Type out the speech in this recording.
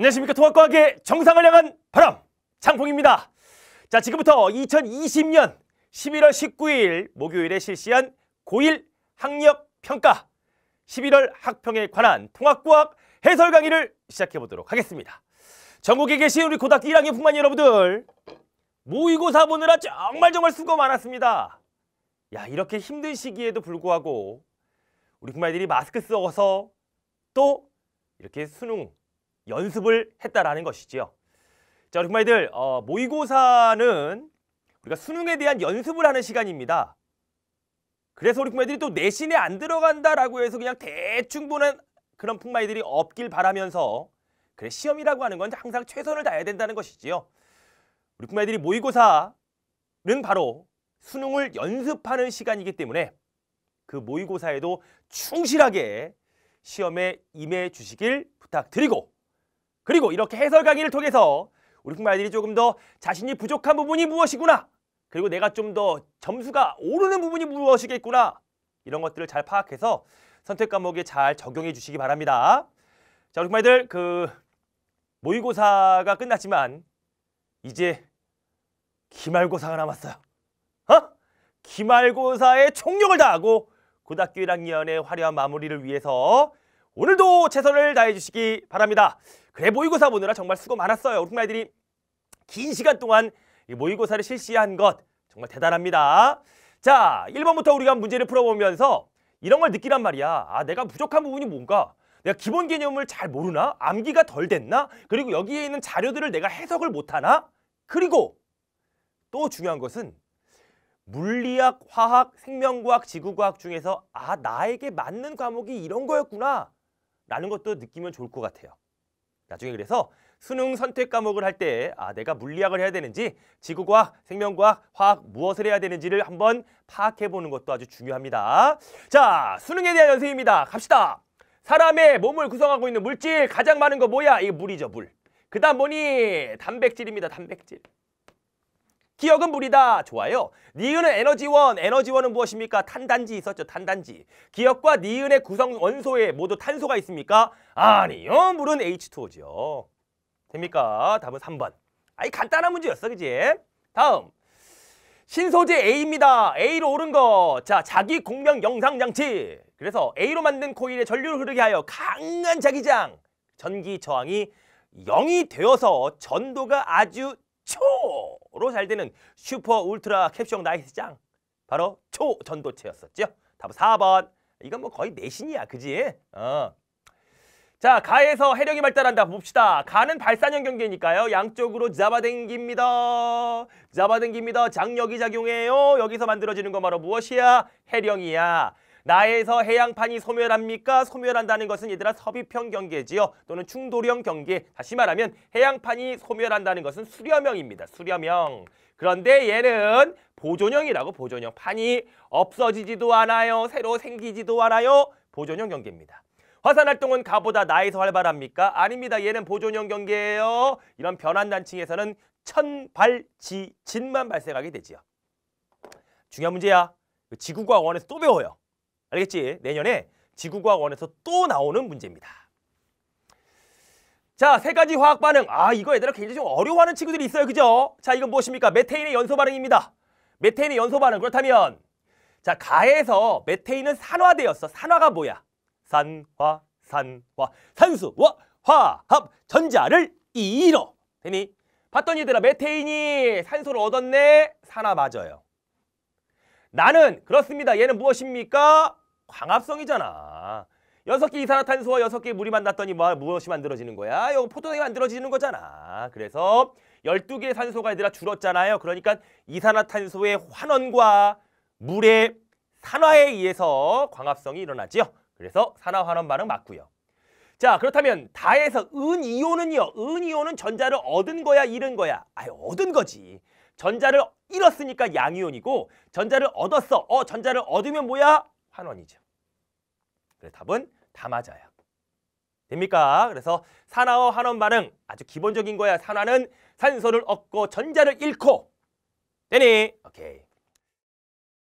안녕하십니까 통합과학의 정상을 향한 바람 장풍입니다 자 지금부터 2020년 11월 19일 목요일에 실시한 고1 학력 평가 11월 학평에 관한 통합과학 해설 강의를 시작해 보도록 하겠습니다 전국에 계신 우리 고등학교 1학년 뿐만 여러분들 모의고사 보느라 정말 정말 수고 많았습니다 야 이렇게 힘든 시기에도 불구하고 우리 부모님들이 마스크 써서 또 이렇게 수능 연습을 했다라는 것이지요. 자, 우리 부모님들 어, 모의고사는 우리가 수능에 대한 연습을 하는 시간입니다. 그래서 우리 부모님들이 또 내신에 안 들어간다라고 해서 그냥 대충 보는 그런 풍마이들이 없길 바라면서 그래 시험이라고 하는 건 항상 최선을 다해야 된다는 것이지요. 우리 부모님들이 모의고사는 바로 수능을 연습하는 시간이기 때문에 그 모의고사에도 충실하게 시험에 임해 주시길 부탁드리고 그리고 이렇게 해설 강의를 통해서 우리 정말 아이들이 조금 더 자신이 부족한 부분이 무엇이구나 그리고 내가 좀 더 점수가 오르는 부분이 무엇이겠구나 이런 것들을 잘 파악해서 선택 과목에 잘 적용해 주시기 바랍니다. 자, 우리 정말들 그 모의고사가 끝났지만 이제 기말고사가 남았어요. 어? 기말고사의 총력을 다하고 고등학교 1학년의 화려한 마무리를 위해서 오늘도 최선을 다해 주시기 바랍니다. 그래 모의고사 보느라 정말 수고 많았어요. 우리 아이들이 긴 시간 동안 이 모의고사를 실시한 것 정말 대단합니다. 자, 1번부터 우리가 문제를 풀어보면서 이런 걸 느끼란 말이야. 아, 내가 부족한 부분이 뭔가? 내가 기본 개념을 잘 모르나? 암기가 덜 됐나? 그리고 여기에 있는 자료들을 내가 해석을 못하나? 그리고 또 중요한 것은 물리학, 화학, 생명과학, 지구과학 중에서 아, 나에게 맞는 과목이 이런 거였구나 라는 것도 느끼면 좋을 것 같아요. 나중에 그래서 수능 선택 과목을 할 때 아, 내가 물리학을 해야 되는지 지구과학, 생명과학, 화학 무엇을 해야 되는지를 한번 파악해보는 것도 아주 중요합니다. 자, 수능에 대한 연습입니다. 갑시다. 사람의 몸을 구성하고 있는 물질 가장 많은 거 뭐야? 이게 물이죠, 물. 그 다음 뭐니? 단백질입니다, 단백질. 기억은 물이다. 좋아요. 니은은 에너지원. 에너지원은 무엇입니까? 탄단지 있었죠. 탄단지. 기억과 니은의 구성 원소에 모두 탄소가 있습니까? 아니요. 물은 H2O죠. 됩니까? 답은 3번. 아니 간단한 문제였어. 그지? 다음. 신소재 A입니다. A로 오른 거. 자, 자기 공명 영상 장치. 그래서 A로 만든 코일에 전류를 흐르게 하여 강한 자기장. 전기 저항이 영이 되어서 전도가 아주 초 최고로 잘 되는 슈퍼 울트라 캡숑 나이스짱 바로 초전도체였었죠. 답은 4번. 이건 뭐 거의 내신이야, 그지? 어. 자, 가에서 해령이 발달한다 봅시다. 가는 발산형 경계니까요. 양쪽으로 잡아당깁니다. 잡아당깁니다. 장력이 작용해요. 여기서 만들어지는 건 바로 무엇이야? 해령이야. 나에서 해양판이 소멸합니까? 소멸한다는 것은 얘들아 섭입형 경계지요. 또는 충돌형 경계. 다시 말하면 해양판이 소멸한다는 것은 수렴형입니다. 수렴형. 그런데 얘는 보존형이라고 보존형. 판이 없어지지도 않아요. 새로 생기지도 않아요. 보존형 경계입니다. 화산활동은 가보다 나에서 활발합니까? 아닙니다. 얘는 보존형 경계예요. 이런 변환단층에서는 천발지진만 발생하게 되지요. 중요한 문제야. 그 지구과학원에서 또 배워요. 알겠지? 내년에 지구과학원에서 또 나오는 문제입니다. 자, 세 가지 화학 반응. 아, 이거 얘들아 굉장히 좀 어려워하는 친구들이 있어요. 그죠? 자, 이건 무엇입니까? 메테인의 연소 반응입니다. 메테인의 연소 반응. 그렇다면 자, 가에서 메테인은 산화되었어. 산화가 뭐야? 산화, 산화. 산수와 화합 전자를 이로 되니 봤더니 얘들아 메테인이 산소를 얻었네 산화 맞아요 나는 그렇습니다 얘는 무엇입니까 광합성이잖아. 여섯 개 이산화탄소와 여섯 개 물이 만났더니 뭐, 무엇이 만들어지는 거야? 이거 포도당이 만들어지는 거잖아. 그래서 열두 개의 산소가 얘들아 줄었잖아요. 그러니까 이산화탄소의 환원과 물의 산화에 의해서 광합성이 일어나지요. 그래서 산화환원 반응 맞고요. 자 그렇다면 다에서 은이온은요. 은이온은 전자를 얻은 거야 잃은 거야? 아유 얻은 거지. 전자를 잃었으니까 양이온이고 전자를 얻었어. 어 전자를 얻으면 뭐야? 환원이죠. 그래서 답은 다 맞아요. 됩니까? 그래서 산화와 환원 반응 아주 기본적인 거야. 산화는 산소를 얻고 전자를 잃고 되니? 오케이.